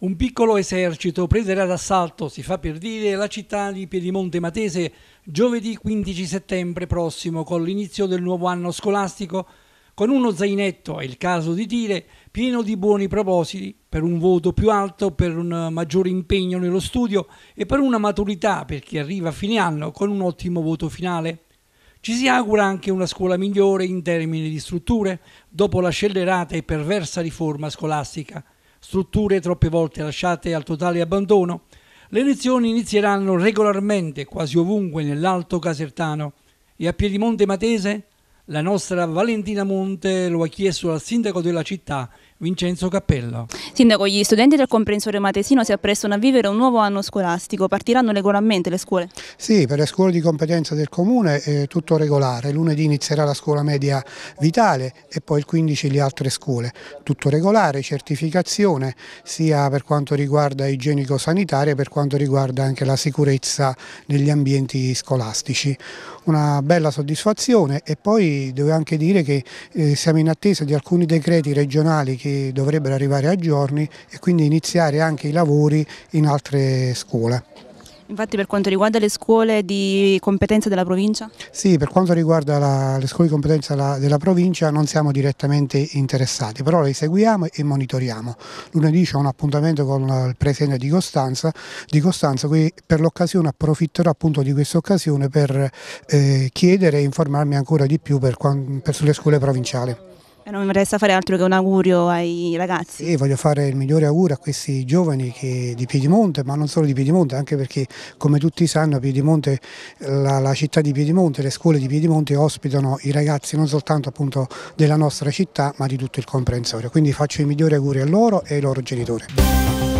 Un piccolo esercito prenderà d'assalto, si fa per dire, la città di Piedimonte Matese giovedì 15 settembre prossimo con l'inizio del nuovo anno scolastico con uno zainetto, è il caso di dire, pieno di buoni propositi per un voto più alto, per un maggiore impegno nello studio e per una maturità per chi arriva a fine anno con un ottimo voto finale. Ci si augura anche una scuola migliore in termini di strutture dopo la scellerata e perversa riforma scolastica strutture troppe volte lasciate al totale abbandono, le lezioni inizieranno regolarmente quasi ovunque nell'Alto Casertano e a Piedimonte Matese la nostra Valentina Monte lo ha chiesto al sindaco della città Vincenzo Cappella. Sindaco, gli studenti del comprensorio matesino si apprestano a vivere un nuovo anno scolastico, partiranno regolarmente le scuole? Sì, per le scuole di competenza del comune è eh, tutto regolare, lunedì inizierà la scuola media vitale e poi il 15 le altre scuole, tutto regolare, certificazione sia per quanto riguarda igienico-sanitaria per quanto riguarda anche la sicurezza negli ambienti scolastici. Una bella soddisfazione e poi devo anche dire che eh, siamo in attesa di alcuni decreti regionali che che dovrebbero arrivare a giorni e quindi iniziare anche i lavori in altre scuole. Infatti per quanto riguarda le scuole di competenza della provincia? Sì, per quanto riguarda la, le scuole di competenza della, della provincia non siamo direttamente interessati, però le seguiamo e monitoriamo. Lunedì c'è un appuntamento con il presidente di Costanza, di Costanza quindi per l'occasione approfitterò appunto di questa occasione per eh, chiedere e informarmi ancora di più per, per, sulle scuole provinciali. E non mi resta fare altro che un augurio ai ragazzi. Sì, voglio fare il migliore augurio a questi giovani che, di Piedimonte, ma non solo di Piedimonte, anche perché come tutti sanno Piedimonte, la, la città di Piedimonte, le scuole di Piedimonte ospitano i ragazzi non soltanto appunto della nostra città ma di tutto il comprensorio. Quindi faccio i migliori auguri a loro e ai loro genitori.